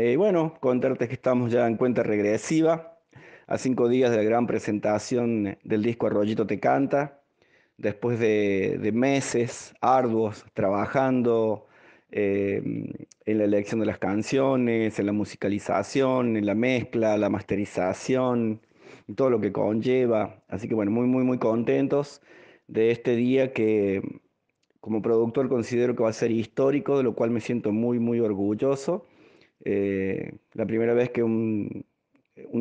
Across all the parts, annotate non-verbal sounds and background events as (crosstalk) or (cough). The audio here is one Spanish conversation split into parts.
Eh, bueno, contarte que estamos ya en cuenta regresiva, a cinco días de la gran presentación del disco Arroyito Te Canta, después de, meses arduos trabajando eh, en la elección de las canciones, en la musicalización, en la mezcla, la masterización, y todo lo que conlleva. Así que bueno, muy, muy, muy contentos de este día que como productor considero que va a ser histórico, de lo cual me siento muy, muy orgulloso eh, la primera vez que un,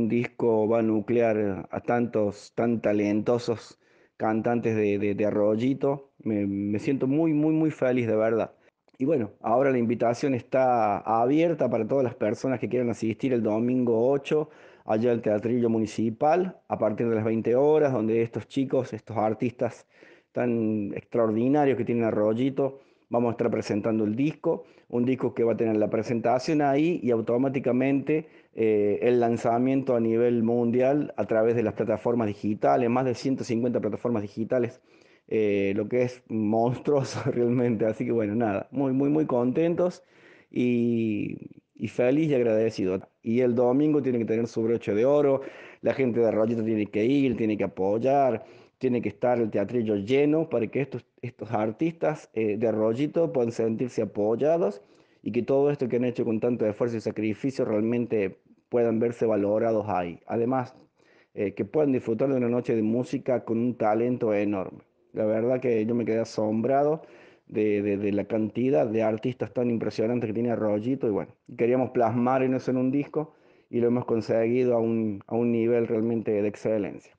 disco va a nuclear a tantos tan talentosos cantantes de, de, arroyito, me, me, siento muy, muy, muy feliz de verdad. Y bueno, ahora la invitación está abierta para todas las personas que quieran asistir el domingo 8 allá al Teatrillo Municipal a partir de las 20 horas, donde estos chicos, estos artistas tan extraordinarios que tienen arroyito, Vamos a estar presentando el disco, un disco que va a tener la presentación ahí y automáticamente eh, el lanzamiento a nivel mundial a través de las plataformas digitales, más de 150 plataformas digitales, eh, lo que es monstruoso (laughs) realmente. Así que bueno, nada, muy, muy, muy contentos y, y feliz y agradecido. Y el domingo tiene que tener su broche de oro, la gente de Rollito tiene que ir, tiene que apoyar tiene que estar el teatrillo lleno para que estos, estos artistas eh, de rollito puedan sentirse apoyados y que todo esto que han hecho con tanto esfuerzo y sacrificio realmente puedan verse valorados ahí. Además, eh, que puedan disfrutar de una noche de música con un talento enorme. La verdad que yo me quedé asombrado de, la cantidad de artistas tan impresionantes que tiene Rollito y bueno, queríamos plasmar en eso en un disco y lo hemos conseguido a un nivel realmente de excelencia.